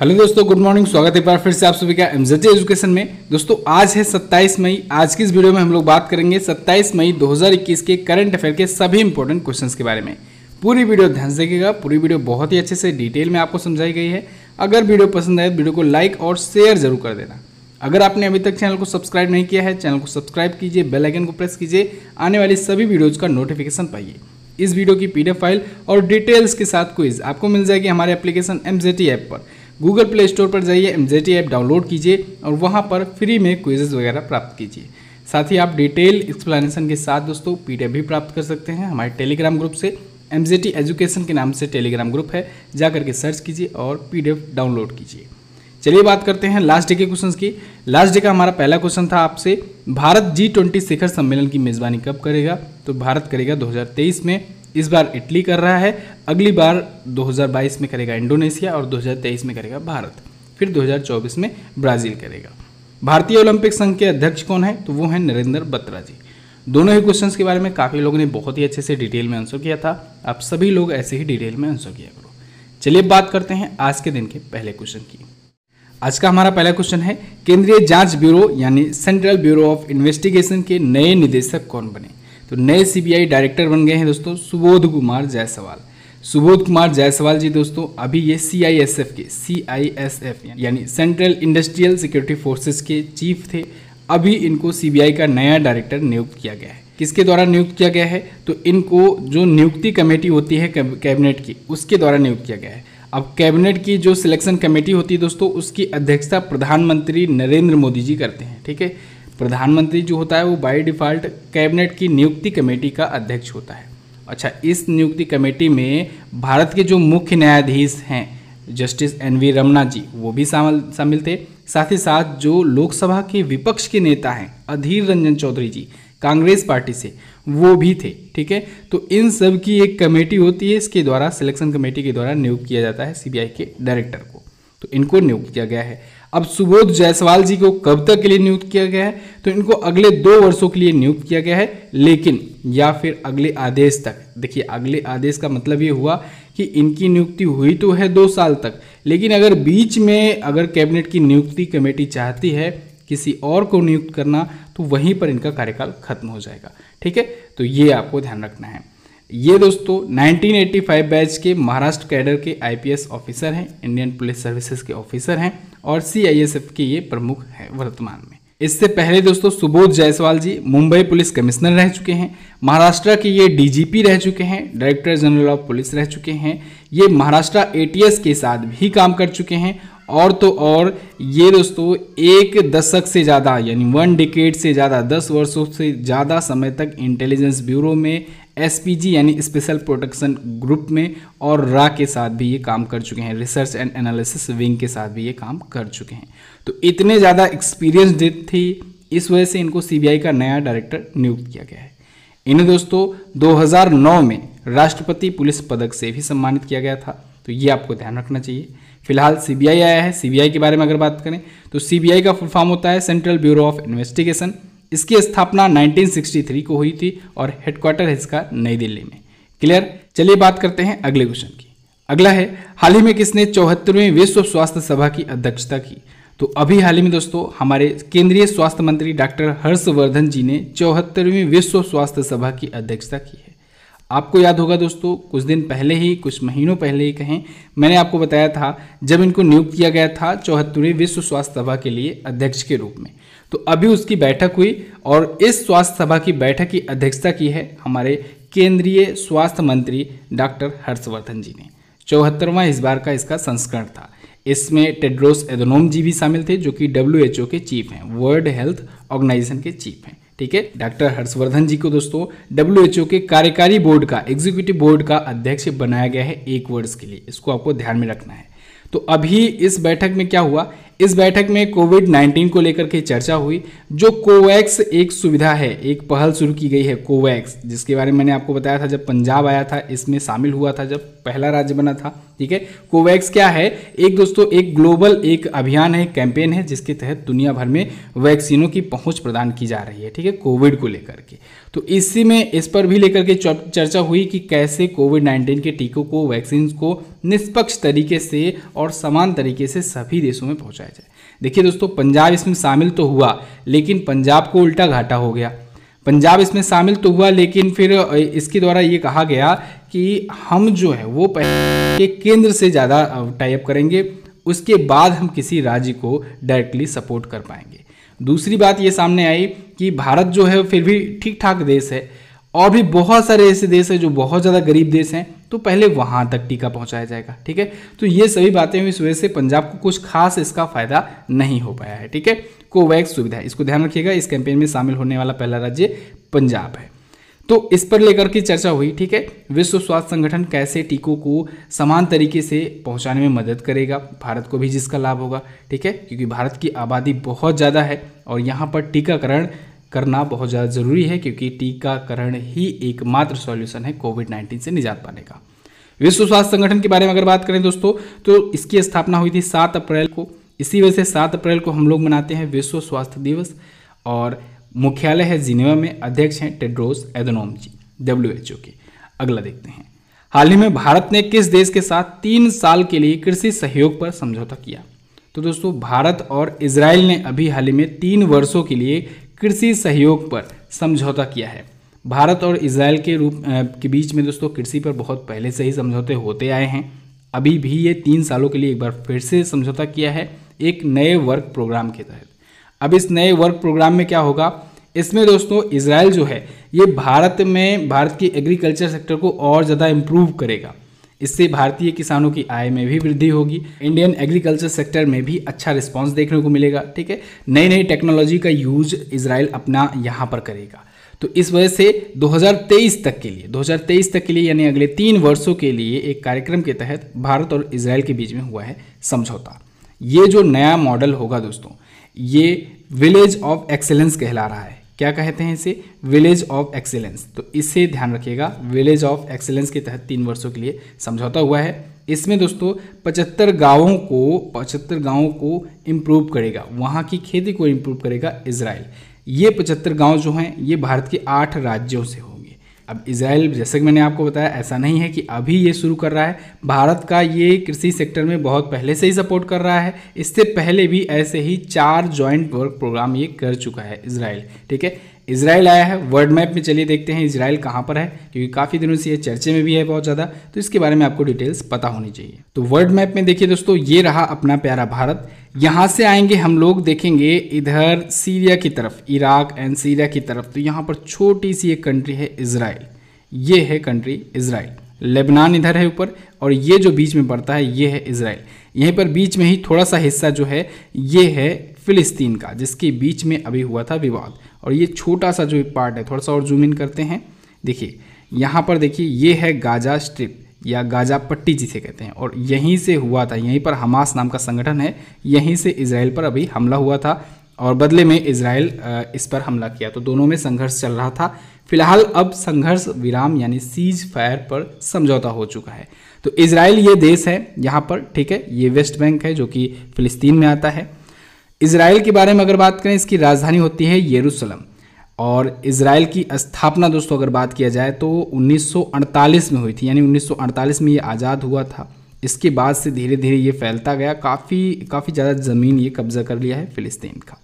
hello दोस्तों good morning स्वागत है एक बार फिर से आप सभी का एमजेटी एजुकेशन में दोस्तों आज है 27 मई आज की इस वीडियो में हम लोग बात करेंगे 27 मई 2021 के करंट अफेयर के सभी इंपॉर्टेंट क्वेश्चंस के बारे में पूरी वीडियो ध्यान से देखिएगा पूरी वीडियो बहुत ही अच्छे से डिटेल में आपको समझाई गई है अगर वीडियो पसंद आए तो वीडियो को लाइक और शेयर जरूर कर देना अगर आपने अभी तक चैनल को सब्सक्राइब नहीं किया है चैनल को सब्सक्राइब कीजिए बेलाइकन को प्रेस कीजिए आने वाली सभी वीडियोज़ का नोटिफिकेशन पाइए इस वीडियो की पीडीएफ फाइल और डिटेल्स के साथ क्विज आपको मिल जाएगी हमारे एप्लीकेशन एम ऐप पर गूगल प्ले स्टोर पर जाइए एम ऐप डाउनलोड कीजिए और वहाँ पर फ्री में क्विजेज़ वगैरह प्राप्त कीजिए साथ ही आप डिटेल एक्सप्लेनेशन के साथ दोस्तों पी भी प्राप्त कर सकते हैं हमारे टेलीग्राम ग्रुप से एम एजुकेशन के नाम से टेलीग्राम ग्रुप है जा करके सर्च कीजिए और पी डाउनलोड कीजिए चलिए बात करते हैं लास्ट डे के क्वेश्चंस की लास्ट डे का हमारा पहला क्वेश्चन था आपसे भारत जी ट्वेंटी शिखर सम्मेलन की मेज़बानी कब करेगा तो भारत करेगा 2023 में इस बार इटली कर रहा है अगली बार 2022 में करेगा इंडोनेशिया और 2023 में करेगा भारत फिर 2024 में ब्राज़ील करेगा भारतीय ओलंपिक संघ के अध्यक्ष कौन है तो वो है नरेंद्र बत्रा जी दोनों ही क्वेश्चंस के बारे में काफ़ी लोगों ने बहुत ही अच्छे से डिटेल में आंसर किया था आप सभी लोग ऐसे ही डिटेल में आंसर किया करो चलिए बात करते हैं आज के दिन के पहले क्वेश्चन की आज का हमारा पहला क्वेश्चन है केंद्रीय जांच ब्यूरो यानी सेंट्रल ब्यूरो ऑफ इन्वेस्टिगेशन के नए निदेशक कौन बने तो नए सीबीआई डायरेक्टर बन गए हैं दोस्तों सुबोध कुमार जायसवाल सुबोध कुमार जायसवाल जी दोस्तों अभी ये सी आई एस एफ के सी आई एस एफ यानी सेंट्रल इंडस्ट्रियल सिक्योरिटी फोर्सेस के चीफ थे अभी इनको सीबीआई का नया डायरेक्टर नियुक्त किया गया है किसके द्वारा नियुक्त किया गया है तो इनको जो नियुक्ति कमेटी होती है कैबिनेट की उसके द्वारा नियुक्त किया गया है अब कैबिनेट की जो सिलेक्शन कमेटी होती है दोस्तों उसकी अध्यक्षता प्रधानमंत्री नरेंद्र मोदी जी करते हैं ठीक है प्रधानमंत्री जो होता है वो बाई डिफ़ॉल्ट कैबिनेट की नियुक्ति कमेटी का अध्यक्ष होता है अच्छा इस नियुक्ति कमेटी में भारत के जो मुख्य न्यायाधीश हैं justice N V Ramana ji वो भी शामिल शामिल थे साथ ही साथ जो लोकसभा के विपक्ष के नेता हैं अधीर रंजन चौधरी जी कांग्रेस पार्टी से वो भी थे ठीक है तो इन सब की एक कमेटी होती है इसके द्वारा सिलेक्शन कमेटी के द्वारा नियुक्त किया जाता है सीबीआई के डायरेक्टर को तो इनको नियुक्त किया गया है अब सुबोध जायसवाल जी को कब तक के लिए नियुक्त किया गया है तो इनको अगले दो वर्षों के लिए नियुक्त किया गया है लेकिन या फिर अगले आदेश तक देखिए अगले आदेश का मतलब ये हुआ कि इनकी नियुक्ति हुई तो है दो साल तक लेकिन अगर बीच में अगर कैबिनेट की नियुक्ति कमेटी चाहती है किसी और को नियुक्त करना तो वहीं पर इनका कार्यकाल खत्म हो जाएगा ठीक है तो ये आपको ध्यान रखना है ये दोस्तों 1985 बैच के महाराष्ट्र कैडर के आईपीएस ऑफिसर हैं इंडियन पुलिस सर्विसेज के ऑफिसर हैं और सीआईएसएफ के ये प्रमुख हैं वर्तमान में इससे पहले दोस्तों सुबोध जायसवाल जी मुंबई पुलिस कमिश्नर रह चुके हैं महाराष्ट्र के ये डीजीपी रह चुके हैं डायरेक्टर जनरल ऑफ पुलिस रह चुके हैं ये महाराष्ट्र ए के साथ भी काम कर चुके हैं और तो और ये दोस्तों एक दशक से ज़्यादा यानी वन डिकेट से ज़्यादा दस वर्षों से ज़्यादा समय तक इंटेलिजेंस ब्यूरो में एसपीजी यानी स्पेशल प्रोटेक्शन ग्रुप में और रा के साथ भी ये काम कर चुके हैं रिसर्च एंड एनालिसिस विंग के साथ भी ये काम कर चुके हैं तो इतने ज़्यादा एक्सपीरियंस थी इस वजह से इनको सीबीआई का नया डायरेक्टर नियुक्त किया गया है इन्हें दोस्तों 2009 में राष्ट्रपति पुलिस पदक से भी सम्मानित किया गया था तो ये आपको ध्यान रखना चाहिए फिलहाल सीबीआई आया है सीबीआई के बारे में अगर बात करें तो सीबीआई का फुल फॉर्म होता है सेंट्रल ब्यूरो ऑफ इन्वेस्टिगेशन इसकी स्थापना 1963 को हुई थी और हेडक्वार्टर है इसका नई दिल्ली में क्लियर चलिए बात करते हैं अगले क्वेश्चन की अगला है हाल ही में किसने चौहत्तरवीं विश्व स्वास्थ्य सभा की अध्यक्षता की तो अभी हाल ही में दोस्तों हमारे केंद्रीय स्वास्थ्य मंत्री डॉक्टर हर्षवर्धन जी ने चौहत्तरवीं विश्व स्वास्थ्य सभा की अध्यक्षता की है आपको याद होगा दोस्तों कुछ दिन पहले ही कुछ महीनों पहले ही कहें मैंने आपको बताया था जब इनको नियुक्त किया गया था चौहत्तरवीं विश्व स्वास्थ्य सभा के लिए अध्यक्ष के रूप में तो अभी उसकी बैठक हुई और इस स्वास्थ्य सभा की बैठक की अध्यक्षता की है हमारे केंद्रीय स्वास्थ्य मंत्री डॉक्टर हर्षवर्धन जी ने चौहत्तरवां इस बार का इसका संस्करण था इसमें टेड्रोस एदोनोम जी भी शामिल थे जो कि डब्ल्यू के चीफ हैं वर्ल्ड हेल्थ ऑर्गेनाइजेशन के चीफ हैं ठीक है डॉक्टर हर्षवर्धन जी को दोस्तों डब्ल्यू के कार्यकारी बोर्ड का एग्जीक्यूटिव बोर्ड का अध्यक्ष बनाया गया है एक वर्ष के लिए इसको आपको ध्यान में रखना है तो अभी इस बैठक में क्या हुआ इस बैठक में कोविड 19 को लेकर के चर्चा हुई जो कोवैक्स एक सुविधा है एक पहल शुरू की गई है कोवैक्स जिसके बारे में मैंने आपको बताया था जब पंजाब आया था इसमें शामिल हुआ था जब पहला राज्य बना था ठीक है कोवैक्स क्या है एक दोस्तों एक ग्लोबल एक अभियान है कैंपेन है जिसके तहत दुनिया भर में वैक्सीनों की पहुंच प्रदान की जा रही है ठीक है कोविड को लेकर के तो इसी में इस पर भी लेकर के चर्चा हुई कि कैसे कोविड नाइन्टीन के टीकों को वैक्सीन को निष्पक्ष तरीके से और समान तरीके से सभी देशों में पहुँचाया लगाया जाए देखिए दोस्तों पंजाब इसमें शामिल तो हुआ लेकिन पंजाब को उल्टा घाटा हो गया पंजाब इसमें शामिल तो हुआ लेकिन फिर इसके द्वारा ये कहा गया कि हम जो है वो के केंद्र से ज़्यादा टाइप करेंगे उसके बाद हम किसी राज्य को डायरेक्टली सपोर्ट कर पाएंगे दूसरी बात ये सामने आई कि भारत जो है फिर भी ठीक ठाक देश है और भी बहुत सारे ऐसे देश हैं जो बहुत ज़्यादा गरीब देश हैं तो पहले वहाँ तक टीका पहुँचाया जाएगा ठीक है तो ये सभी बातें हुई इस वजह से पंजाब को कुछ खास इसका फायदा नहीं हो पाया है ठीक है कोवैक्स सुविधा इसको ध्यान रखिएगा इस कैंपेन में शामिल होने वाला पहला राज्य पंजाब है तो इस पर लेकर की चर्चा हुई ठीक है विश्व स्वास्थ्य संगठन कैसे टीकों को समान तरीके से पहुंचाने में मदद करेगा भारत को भी जिसका लाभ होगा ठीक है क्योंकि भारत की आबादी बहुत ज़्यादा है और यहाँ पर टीकाकरण करना बहुत ज़्यादा ज़रूरी है क्योंकि टीकाकरण ही एकमात्र सॉल्यूशन है कोविड नाइन्टीन से निजात पाने का विश्व स्वास्थ्य संगठन के बारे में अगर बात करें दोस्तों तो इसकी स्थापना हुई थी सात अप्रैल को इसी वजह से सात अप्रैल को हम लोग मनाते हैं विश्व स्वास्थ्य दिवस और मुख्यालय है जिनेवा में अध्यक्ष हैं Tedros Adhanom ji W H O के अगला देखते हैं हाल ही में भारत ने किस देश के साथ तीन साल के लिए कृषि सहयोग पर समझौता किया तो दोस्तों भारत और इसराइल ने अभी हाल ही में तीन वर्षों के लिए कृषि सहयोग पर समझौता किया है भारत और इसराइल के रूप के बीच में दोस्तों कृषि पर बहुत पहले से ही समझौते होते आए हैं अभी भी ये तीन सालों के लिए एक बार फिर से समझौता किया है एक नए वर्क प्रोग्राम के तहत अब इस नए वर्क प्रोग्राम में क्या होगा इसमें दोस्तों इसराइल जो है ये भारत में भारत की एग्रीकल्चर सेक्टर को और ज़्यादा इम्प्रूव करेगा इससे भारतीय किसानों की आय में भी वृद्धि होगी इंडियन एग्रीकल्चर सेक्टर में भी अच्छा रिस्पॉन्स देखने को मिलेगा ठीक है नई नई टेक्नोलॉजी का यूज इसराइल अपना यहाँ पर करेगा तो इस वजह से 2023 तक के लिए 2023 तक के लिए यानी अगले तीन वर्षों के लिए एक कार्यक्रम के तहत भारत और इसराइल के बीच में हुआ है समझौता ये जो नया मॉडल होगा दोस्तों ये विलेज ऑफ एक्सेलेंस कहला रहा है क्या कहते हैं इसे विलेज ऑफ एक्सेलेंस तो इसे ध्यान रखिएगा विलेज ऑफ एक्सेलेंस के तहत तीन वर्षों के लिए समझौता हुआ है इसमें दोस्तों पचहत्तर गांवों को पचहत्तर गांवों को इम्प्रूव करेगा वहाँ की खेती को इम्प्रूव करेगा इसराइल ये पचहत्तर गांव जो हैं ये भारत के आठ राज्यों से हो अब इसराइल जैसे कि मैंने आपको बताया ऐसा नहीं है कि अभी ये शुरू कर रहा है भारत का ये कृषि सेक्टर में बहुत पहले से ही सपोर्ट कर रहा है इससे पहले भी ऐसे ही चार जॉइंट वर्क प्रोग्राम ये कर चुका है इसराइल ठीक है इसराइल आया है वर्ल्ड मैप में चलिए देखते हैं इसराइल कहाँ पर है क्योंकि काफ़ी दिनों से ये चर्चे में भी है बहुत ज़्यादा तो इसके बारे में आपको डिटेल्स पता होनी चाहिए तो वर्ल्ड मैप में देखिए दोस्तों ये रहा अपना प्यारा भारत यहाँ से आएंगे हम लोग देखेंगे इधर सीरिया की तरफ इराक एंड सीरिया की तरफ तो यहाँ पर छोटी सी एक कंट्री है इसराइल ये है कंट्री इसराइल लेबनान इधर है ऊपर और ये जो बीच में पड़ता है ये है इसराइल यहीं पर बीच में ही थोड़ा सा हिस्सा जो है ये है फिलिस्तीन का जिसके बीच में अभी हुआ था विवाद और ये छोटा सा जो पार्ट है थोड़ा सा और जूम इन करते हैं देखिए यहाँ पर देखिए ये है गाजा स्ट्रिप या गाजा पट्टी जिसे कहते हैं और यहीं से हुआ था यहीं पर हमास नाम का संगठन है यहीं से इसराइल पर अभी हमला हुआ था और बदले में इसराइल इस पर हमला किया तो दोनों में संघर्ष चल रहा था फिलहाल अब संघर्ष विराम यानी सीज फायर पर समझौता हो चुका है तो इसराइल ये देश है यहाँ पर ठीक है ये वेस्ट बैंक है जो कि फिलिस्तीन में आता है इसराइल के बारे में अगर बात करें इसकी राजधानी होती है येरूसलम और इसराइल की स्थापना दोस्तों अगर बात किया जाए तो 1948 में हुई थी यानी 1948 में ये आज़ाद हुआ था इसके बाद से धीरे धीरे ये फैलता गया काफ़ी काफ़ी ज़्यादा ज़मीन ये कब्ज़ा कर लिया है फ़िलिस्तीन का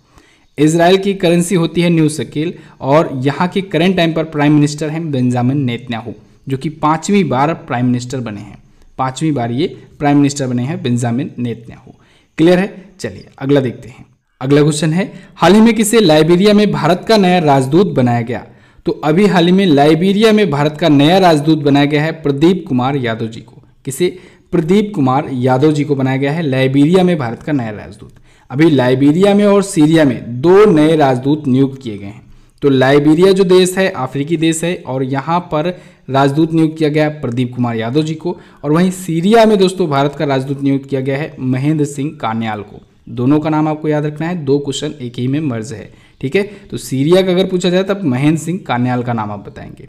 इसराइल की करेंसी होती है न्यू सकील और यहाँ के करेंट टाइम पर प्राइम मिनिस्टर हैं बेंजामिन नेतन्याहू जो कि पाँचवीं बार प्राइम मिनिस्टर बने हैं पाँचवीं बार ये प्राइम मिनिस्टर बने हैं बेंजामिन नेतन्याहू क्लियर है चलिए अगला देखते हैं अगला क्वेश्चन है हाल ही में किसे लाइबेरिया में भारत का नया राजदूत बनाया गया तो अभी हाल ही में लाइबेरिया में भारत का नया राजदूत बनाया गया है प्रदीप कुमार यादव जी को किसे प्रदीप कुमार यादव जी को बनाया गया है लाइबेरिया में भारत का नया राजदूत अभी लाइबेरिया में और सीरिया में दो नए राजदूत नियुक्त किए गए हैं तो लाइबेरिया जो देश है अफ्रीकी देश है और यहाँ पर राजदूत नियुक्त किया गया प्रदीप कुमार यादव जी को और वहीं सीरिया में दोस्तों भारत का राजदूत नियुक्त किया गया है महेंद्र सिंह कान्याल को दोनों का नाम आपको याद रखना है दो क्वेश्चन एक ही में मर्ज है ठीक है तो सीरिया का अगर पूछा जाए तब महेंद्र सिंह कान्याल का नाम आप बताएंगे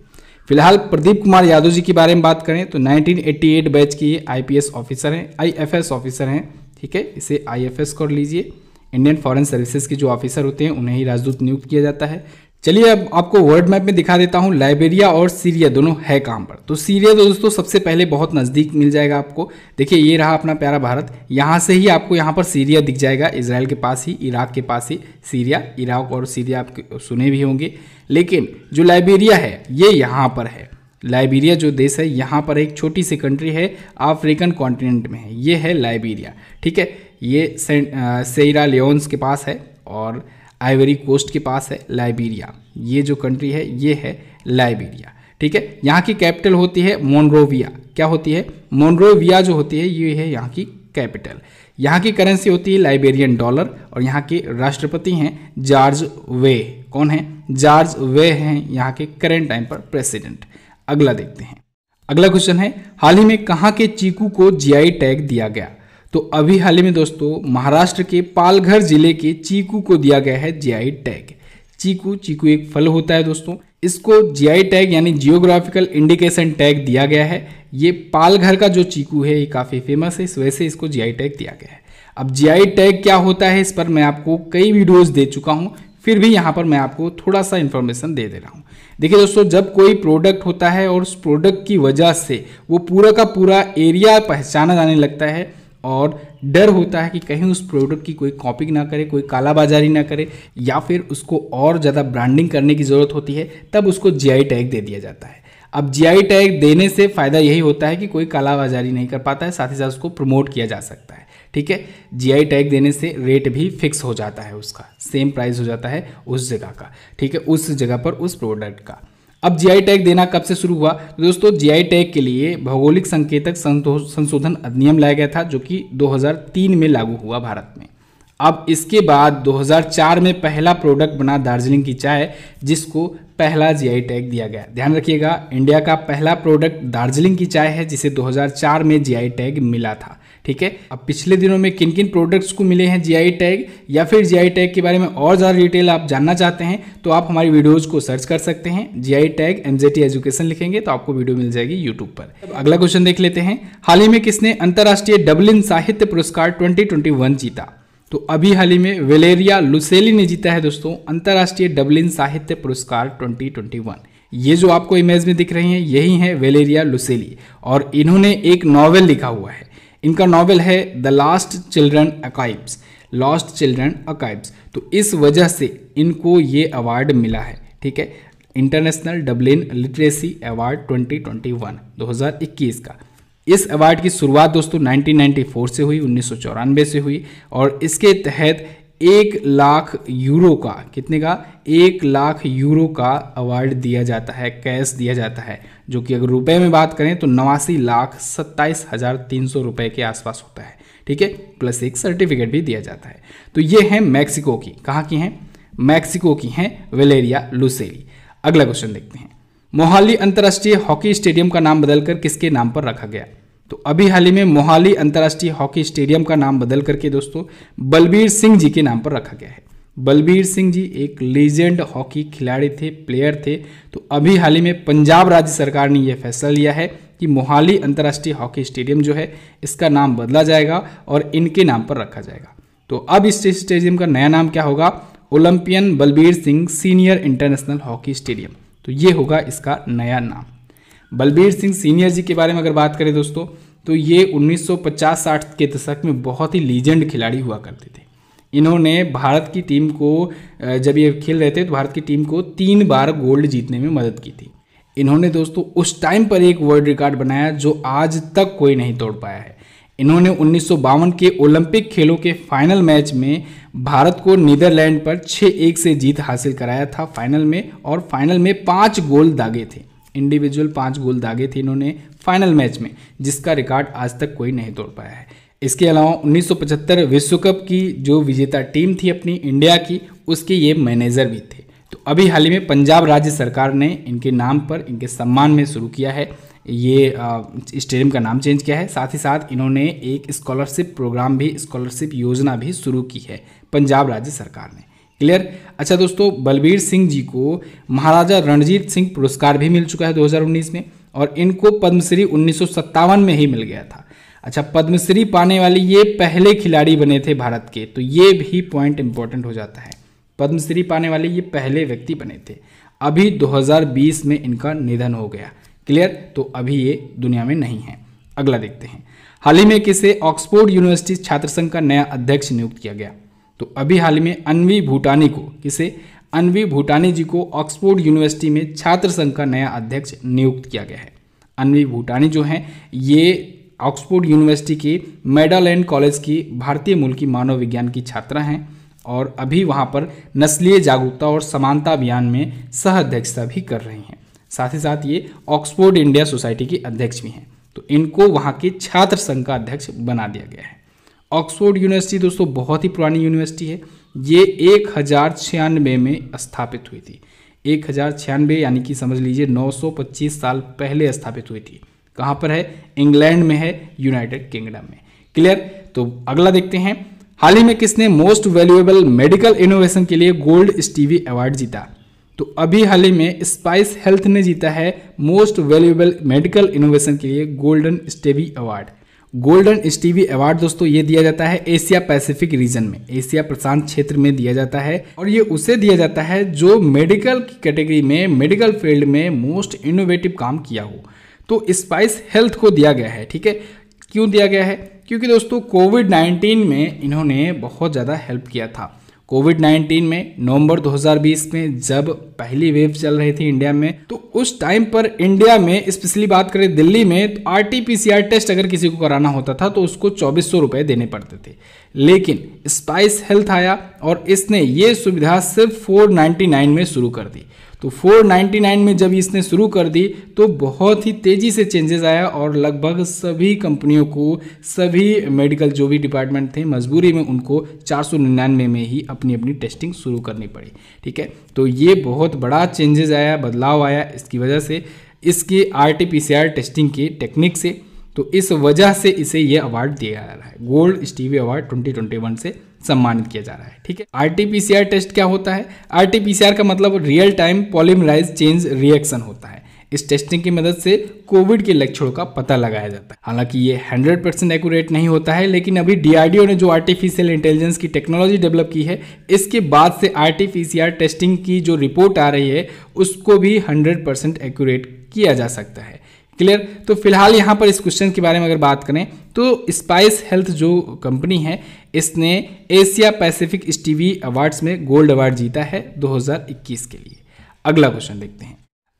फिलहाल प्रदीप कुमार यादव जी के बारे में बात करें तो 1988 बैच की ये आईपीएस ऑफिसर हैं आईएफएस ऑफिसर हैं ठीक है इसे आईएफएस कर लीजिए इंडियन फॉरेन सर्विसेज के जो ऑफिसर होते हैं उन्हें ही राजदूत नियुक्त किया जाता है चलिए अब आपको वर्ल्ड मैप में दिखा देता हूँ लाइबेरिया और सीरिया दोनों है कहाँ पर तो सीरिया तो दोस्तों सबसे पहले बहुत नज़दीक मिल जाएगा आपको देखिए ये रहा अपना प्यारा भारत यहाँ से ही आपको यहाँ पर सीरिया दिख जाएगा इसराइल के पास ही इराक के पास ही सीरिया इराक और सीरिया आप सुने भी होंगे लेकिन जो लाइबेरिया है ये यहाँ पर है लाइबेरिया जो देश है यहाँ पर एक छोटी सी कंट्री है अफ्रीकन कॉन्टिनेंट में है ये है लाइबेरिया ठीक है ये सेरा लियोन्स के पास है और आइवरी कोस्ट के पास है लाइबेरिया ये जो कंट्री है ये है लाइबेरिया ठीक है यहाँ की कैपिटल होती है मोनरोविया क्या होती है मोनरोविया जो होती है ये है यहाँ की कैपिटल यहाँ की करेंसी होती है लाइबेरियन डॉलर और यहाँ के राष्ट्रपति हैं जॉर्ज वे कौन है जॉर्ज वे हैं यहाँ के करेंट टाइम पर प्रेसिडेंट अगला देखते हैं अगला क्वेश्चन है हाल ही में कहाँ के चीकू को जीआई टैग दिया गया तो अभी हाल ही में दोस्तों महाराष्ट्र के पालघर जिले के चीकू को दिया गया है जीआई टैग चीकू चीकू एक फल होता है दोस्तों इसको जीआई टैग यानी जियोग्राफिकल इंडिकेशन टैग दिया गया है ये पालघर का जो चीकू है ये काफ़ी फेमस है इस वजह से इसको जीआई टैग दिया गया है अब जीआई टैग क्या होता है इस पर मैं आपको कई वीडियोस दे चुका हूँ फिर भी यहाँ पर मैं आपको थोड़ा सा इन्फॉर्मेशन दे दे रहा हूँ देखिए दोस्तों जब कोई प्रोडक्ट होता है और उस प्रोडक्ट की वजह से वो पूरा का पूरा एरिया पहचाना जाने लगता है और डर होता है कि कहीं उस प्रोडक्ट की कोई कॉपी ना करे कोई कालाबाजारी ना करे या फिर उसको और ज़्यादा ब्रांडिंग करने की ज़रूरत होती है तब उसको जीआई टैग दे दिया जाता है अब जीआई टैग देने से फ़ायदा यही होता है कि कोई कालाबाजारी नहीं कर पाता है साथ ही साथ उसको प्रमोट किया जा सकता है ठीक है जीआई टैग देने से रेट भी फिक्स हो जाता है उसका सेम प्राइस हो जाता है उस जगह का ठीक है उस जगह पर उस प्रोडक्ट का अब जीआई टैग देना कब से शुरू हुआ तो दोस्तों जीआई टैग के लिए भौगोलिक संकेतक संशोधन अधिनियम लाया गया था जो कि 2003 में लागू हुआ भारत में अब इसके बाद 2004 में पहला प्रोडक्ट बना दार्जिलिंग की चाय जिसको पहला जीआई टैग दिया गया ध्यान रखिएगा इंडिया का पहला प्रोडक्ट दार्जिलिंग की चाय है जिसे 2004 में जीआई टैग मिला था ठीक है अब पिछले दिनों में किन किन प्रोडक्ट्स को मिले हैं जीआई टैग या फिर जीआई टैग के बारे में और ज़्यादा डिटेल आप जानना चाहते हैं तो आप हमारी वीडियोज़ को सर्च कर सकते हैं जीआई टैग एमजेटी एजुकेशन लिखेंगे तो आपको वीडियो मिल जाएगी यूट्यूब पर अगला क्वेश्चन देख लेते हैं हाल ही में किसने अंतर्राष्ट्रीय डब्लिन साहित्य पुरस्कार ट्वेंटी जीता तो अभी हाल ही में वेलेरिया लुसेली ने जीता है दोस्तों अंतर्राष्ट्रीय डब्लिन साहित्य पुरस्कार 2021 ये जो आपको इमेज में दिख रही हैं यही है वेलेरिया लुसेली और इन्होंने एक नॉवेल लिखा हुआ है इनका नॉवल है the last children अकाइब्स lost children अकाइब्स तो इस वजह से इनको ये अवार्ड मिला है ठीक है इंटरनेशनल डब्लिन लिटरेसी अवार्ड 2021 2021 का इस अवार्ड की शुरुआत दोस्तों 1994 से हुई उन्नीस से हुई और इसके तहत एक लाख यूरो का कितने का एक लाख यूरो का अवार्ड दिया जाता है कैश दिया जाता है जो कि अगर रुपए में बात करें तो नवासी लाख सत्ताईस हज़ार तीन सौ रुपए के आसपास होता है ठीक है प्लस एक सर्टिफिकेट भी दिया जाता है तो ये है मैक्सिको की कहाँ की हैं मैक्सिको की हैं वेलेरिया लुसेरी अगला क्वेश्चन देखते हैं मोहाली अंतर्राष्ट्रीय हॉकी स्टेडियम का नाम बदलकर किसके नाम पर रखा गया तो अभी हाल ही में मोहाली अंतर्राष्ट्रीय हॉकी स्टेडियम का नाम बदल करके दोस्तों बलबीर सिंह जी के नाम पर रखा गया है बलबीर सिंह जी एक लीजेंड हॉकी खिलाड़ी थे प्लेयर थे तो अभी हाल ही में पंजाब राज्य सरकार ने यह फैसला लिया है कि मोहाली अंतर्राष्ट्रीय हॉकी स्टेडियम जो है इसका नाम बदला जाएगा और इनके नाम पर रखा जाएगा तो अब इस स्टेडियम का नया नाम क्या होगा Olympian Balbir Singh senior international hockey stadium तो ये होगा इसका नया नाम बलबीर सिंह सीनियर जी के बारे में अगर बात करें दोस्तों तो ये 1950-60 के दशक में बहुत ही लीजेंड खिलाड़ी हुआ करते थे इन्होंने भारत की टीम को जब ये खेल रहे थे तो भारत की टीम को तीन बार गोल्ड जीतने में मदद की थी इन्होंने दोस्तों उस टाइम पर एक वर्ल्ड रिकॉर्ड बनाया जो आज तक कोई नहीं तोड़ पाया है इन्होंने उन्नीस के ओलंपिक खेलों के फाइनल मैच में भारत को नीदरलैंड पर छः एक से जीत हासिल कराया था फाइनल में और फाइनल में पाँच गोल दागे थे इंडिविजुअल पाँच गोल दागे थे इन्होंने फाइनल मैच में जिसका रिकॉर्ड आज तक कोई नहीं तोड़ पाया है इसके अलावा 1975 विश्व कप की जो विजेता टीम थी अपनी इंडिया की उसके ये मैनेजर भी थे तो अभी हाल ही में पंजाब राज्य सरकार ने इनके नाम पर इनके सम्मान में शुरू किया है ये स्टेडियम का नाम चेंज किया है साथ ही साथ इन्होंने एक स्कॉलरशिप प्रोग्राम भी स्कॉलरशिप योजना भी शुरू की है पंजाब राज्य सरकार ने क्लियर अच्छा दोस्तों बलबीर सिंह जी को महाराजा रणजीत सिंह पुरस्कार भी मिल चुका है 2019 में और इनको पद्मश्री उन्नीस में ही मिल गया था अच्छा पद्मश्री पाने वाले ये पहले खिलाड़ी बने थे भारत के तो ये भी पॉइंट इंपॉर्टेंट हो जाता है पद्मश्री पाने वाले ये पहले व्यक्ति बने थे अभी 2020 में इनका निधन हो गया क्लियर तो अभी ये दुनिया में नहीं है अगला देखते हैं हाल ही में किसे ऑक्सफोर्ड यूनिवर्सिटी छात्र संघ का नया अध्यक्ष नियुक्त किया गया तो अभी हाल ही में अनवी भूटानी को किसे अनवी भूटानी जी को ऑक्सफोर्ड यूनिवर्सिटी में छात्र संघ का नया अध्यक्ष नियुक्त किया गया है अनवी भूटानी जो हैं ये ऑक्सफोर्ड यूनिवर्सिटी के मेडालैंड कॉलेज की भारतीय मूल की मानव विज्ञान की छात्रा हैं और अभी वहाँ पर नस्लीय जागरूकता और समानता अभियान में सह अध्यक्षता भी कर रही हैं साथ ही साथ ये ऑक्सफोर्ड इंडिया सोसाइटी की अध्यक्ष भी हैं तो इनको वहाँ के छात्र संघ का अध्यक्ष बना दिया गया है ऑक्सफोर्ड यूनिवर्सिटी दोस्तों बहुत ही पुरानी यूनिवर्सिटी है ये एक हज़ार छियानबे में स्थापित हुई थी एक हज़ार छियानवे यानी कि समझ लीजिए 925 साल पहले स्थापित हुई थी कहाँ पर है इंग्लैंड में है यूनाइटेड किंगडम में क्लियर तो अगला देखते हैं हाल ही में किसने मोस्ट वैल्यूएबल मेडिकल इनोवेशन के लिए गोल्ड स्टीवी अवार्ड जीता तो अभी हाल ही में स्पाइस हेल्थ ने जीता है मोस्ट वैल्यूएबल मेडिकल इनोवेशन के लिए golden Stevie award golden Stevie award दोस्तों ये दिया जाता है एशिया पैसिफिक रीजन में एशिया प्रशांत क्षेत्र में दिया जाता है और ये उसे दिया जाता है जो मेडिकल की कैटेगरी में मेडिकल फील्ड में मोस्ट इनोवेटिव काम किया हो तो स्पाइस हेल्थ को दिया गया है ठीक है क्यों दिया गया है क्योंकि दोस्तों कोविड 19 में इन्होंने बहुत ज़्यादा हेल्प किया था कोविड 19 में नवंबर 2020 में जब पहली वेव चल रही थी इंडिया में तो उस टाइम पर इंडिया में स्पेशली बात करें दिल्ली में तो आर टेस्ट अगर किसी को कराना होता था तो उसको चौबीस सौ रुपये देने पड़ते थे लेकिन स्पाइस हेल्थ आया और इसने ये सुविधा सिर्फ 499 में शुरू कर दी तो 499 में जब इसने शुरू कर दी तो बहुत ही तेज़ी से चेंजेस आया और लगभग सभी कंपनियों को सभी मेडिकल जो भी डिपार्टमेंट थे मजबूरी में उनको 499 में ही अपनी अपनी टेस्टिंग शुरू करनी पड़ी ठीक है तो ये बहुत बड़ा चेंजेस आया बदलाव आया इसकी वजह से इसके आर टी टेस्टिंग के टेक्निक से तो इस वजह से इसे ये अवार्ड दिया जा रहा है गोल्ड स्टीवी अवार्ड 2021 से सम्मानित किया जा रहा है ठीक है आरटीपीसीआर टेस्ट क्या होता है आरटीपीसीआर का मतलब real time polymerise change reaction होता है इस टेस्टिंग की मदद से कोविड के लक्षणों का पता लगाया जाता है हालांकि ये 100 परसेंट एक्यूरेट नहीं होता है लेकिन अभी डीआरडीओ ने जो आर्टिफिशियल इंटेलिजेंस की टेक्नोलॉजी डेवलप की है इसके बाद से आरटीपीसीआर टेस्टिंग की जो रिपोर्ट आ रही है उसको भी 100 परसेंट एक्यूरेट किया जा सकता है क्लियर तो फिलहाल यहाँ पर इस क्वेश्चन के बारे में अगर बात करें तो स्पाइस हेल्थ जो कंपनी है इसने एशिया पैसिफिक स्टीवी अवार्ड्स में गोल्ड अवार्ड जीता है 2021 के लिए अगला क्वेश्चन देखते हैं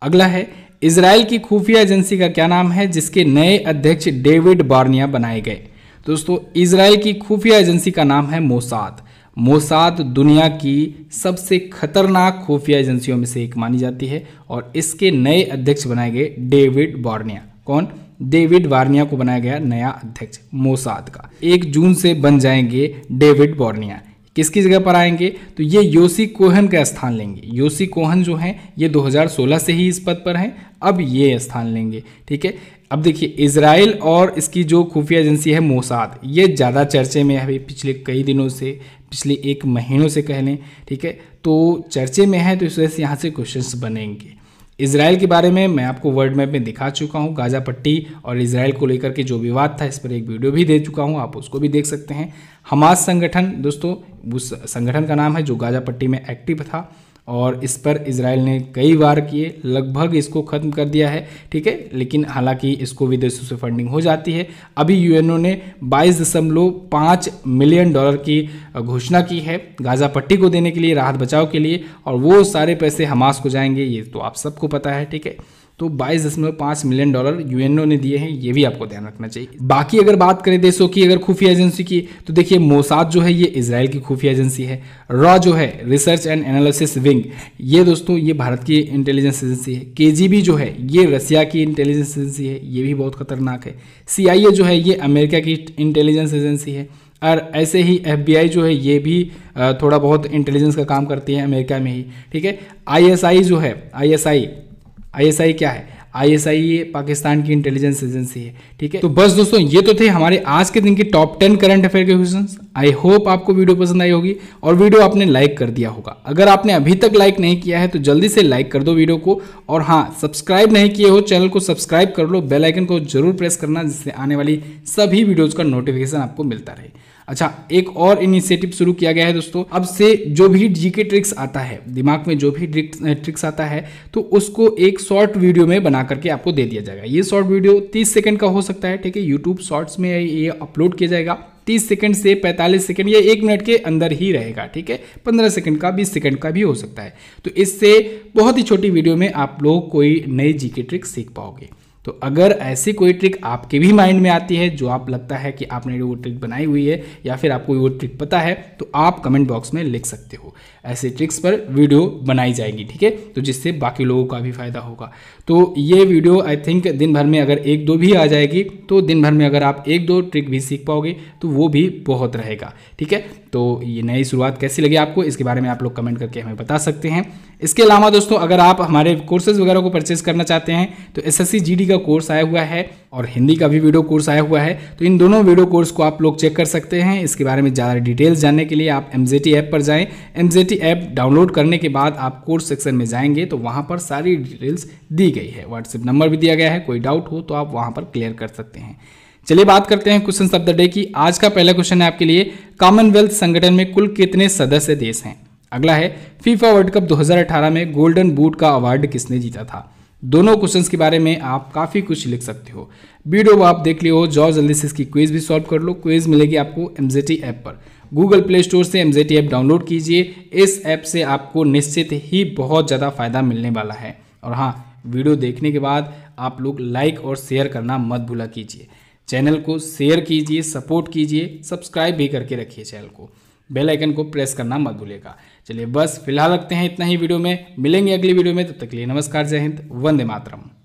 अगला है इसराइल की खुफिया एजेंसी का क्या नाम है जिसके नए अध्यक्ष डेविड बार्निया बनाए गए दोस्तों इसराइल की खुफिया एजेंसी का नाम है मोसाद मोसाद दुनिया की सबसे खतरनाक खुफिया एजेंसियों में से एक मानी जाती है और इसके नए अध्यक्ष बनाए गए डेविड बॉर्निया कौन डेविड वार्निया को बनाया गया नया अध्यक्ष मोसाद का एक जून से बन जाएंगे डेविड बॉर्निया किसकी जगह पर आएंगे तो ये योसी कोहन का स्थान लेंगे योसी कोहन जो हैं ये 2016 से ही इस पद पर हैं अब ये स्थान लेंगे ठीक है अब देखिए इसराइल और इसकी जो खुफिया एजेंसी है मोसाद ये ज़्यादा चर्चे में है पिछले कई दिनों से पिछले एक महीनों से कह लें ठीक है तो चर्चे में है तो इस वजह से यहाँ से क्वेश्चन बनेंगे इसराइल के बारे में मैं आपको वर्ल्ड मैप में दिखा चुका हूँ गाजा पट्टी और इसराइल को लेकर के जो विवाद था इस पर एक वीडियो भी दे चुका हूँ आप उसको भी देख सकते हैं हमास संगठन दोस्तों उस संगठन का नाम है जो गाजा पट्टी में एक्टिव था और इस पर इसराइल ने कई बार किए लगभग इसको ख़त्म कर दिया है ठीक है लेकिन हालांकि इसको विदेशों से फंडिंग हो जाती है अभी यूएनओ ने बाईस दशमलव पाँच मिलियन डॉलर की घोषणा की है गाज़ा पट्टी को देने के लिए राहत बचाव के लिए और वो सारे पैसे हमास को जाएंगे ये तो आप सबको पता है ठीक है तो बाईस दशमलव पाँच मिलियन डॉलर यूएनओ ने दिए हैं ये भी आपको ध्यान रखना चाहिए बाकी अगर बात करें देशों की अगर खुफिया एजेंसी की तो देखिए मोसाद जो है ये इसराइल की खुफिया एजेंसी है रॉ जो है रिसर्च एंड एनालिसिस विंग ये दोस्तों ये भारत की इंटेलिजेंस एजेंसी है के जो है ये रसिया की इंटेलिजेंस एजेंसी है ये भी बहुत खतरनाक है सी जो है ये अमेरिका की इंटेलिजेंस एजेंसी है और ऐसे ही एफ जो है ये भी थोड़ा बहुत इंटेलिजेंस का काम करती है अमेरिका में ही ठीक है आईएसआई जो है आईएसआई आईएसआई क्या है आईएसआई ये पाकिस्तान की इंटेलिजेंस एजेंसी है ठीक है तो बस दोस्तों ये तो थे हमारे आज के दिन के टॉप टेन करंट अफेयर के क्वेश्चन आई होप आपको वीडियो पसंद आई होगी और वीडियो आपने लाइक कर दिया होगा अगर आपने अभी तक लाइक नहीं किया है तो जल्दी से लाइक कर दो वीडियो को और हाँ सब्सक्राइब नहीं किए हो चैनल को सब्सक्राइब कर लो बेलाइकन को जरूर प्रेस करना जिससे आने वाली सभी वीडियोज़ का नोटिफिकेशन आपको मिलता रहे अच्छा एक और इनिशिएटिव शुरू किया गया है दोस्तों अब से जो भी जीके ट्रिक्स आता है दिमाग में जो भी ट्रिक्स आता है तो उसको एक शॉर्ट वीडियो में बना करके आपको दे दिया जाएगा ये शॉर्ट वीडियो 30 सेकंड का हो सकता है ठीक है यूट्यूब शॉर्ट्स में ये अपलोड किया जाएगा 30 सेकंड से 45 सेकंड या एक मिनट के अंदर ही रहेगा ठीक है 15 सेकंड का 20 सेकंड का भी हो सकता है तो इससे बहुत ही छोटी वीडियो में आप लोग कोई नई जी के ट्रिक सीख पाओगे तो अगर ऐसी कोई ट्रिक आपके भी माइंड में आती है जो आप लगता है कि आपने वो ट्रिक बनाई हुई है या फिर आपको वो ट्रिक पता है तो आप कमेंट बॉक्स में लिख सकते हो ऐसे ट्रिक्स पर वीडियो बनाई जाएगी ठीक है तो जिससे बाकी लोगों का भी फायदा होगा तो ये वीडियो आई थिंक दिन भर में अगर एक दो भी आ जाएगी तो दिन भर में अगर आप एक दो ट्रिक भी सीख पाओगे तो वो भी बहुत रहेगा ठीक है तो ये नई शुरुआत कैसी लगी आपको इसके बारे में आप लोग कमेंट करके हमें बता सकते हैं इसके अलावा दोस्तों अगर आप हमारे कोर्सेज वगैरह को परचेज करना चाहते हैं तो एस एस का कोर्स आया हुआ है और हिंदी का भी वीडियो कोर्स आया हुआ है तो इन दोनों वीडियो कोर्स को आप लोग चेक कर सकते हैं इसके बारे में ज़्यादा डिटेल्स जानने के लिए आप एम ऐप पर जाएँ एम यूनिवर्सिटी ऐप डाउनलोड करने के बाद आप कोर्स सेक्शन में जाएंगे तो वहाँ पर सारी डिटेल्स दी गई है व्हाट्सएप नंबर भी दिया गया है कोई डाउट हो तो आप वहाँ पर क्लियर कर सकते हैं चलिए बात करते हैं क्वेश्चन ऑफ द डे की आज का पहला क्वेश्चन है आपके लिए कॉमनवेल्थ संगठन में कुल कितने सदस्य देश हैं अगला है फीफा वर्ल्ड कप 2018 में गोल्डन बूट का अवार्ड किसने जीता था दोनों क्वेश्चंस के बारे में आप काफ़ी कुछ लिख सकते हो वीडियो आप देख लियो हो जाओ जल्दी से इसकी भी सॉल्व कर लो क्वेज मिलेगी आपको एम ऐप पर गूगल प्ले स्टोर से एम ऐप डाउनलोड कीजिए इस ऐप से आपको निश्चित ही बहुत ज़्यादा फ़ायदा मिलने वाला है और हाँ वीडियो देखने के बाद आप लोग लाइक और शेयर करना मत भूला कीजिए चैनल को शेयर कीजिए सपोर्ट कीजिए सब्सक्राइब भी करके रखिए चैनल को बेल आइकन को प्रेस करना मत भूलेगा चलिए बस फिलहाल रखते हैं इतना ही वीडियो में मिलेंगे अगली वीडियो में तब तक के लिए नमस्कार जय हिंद वंदे मातरम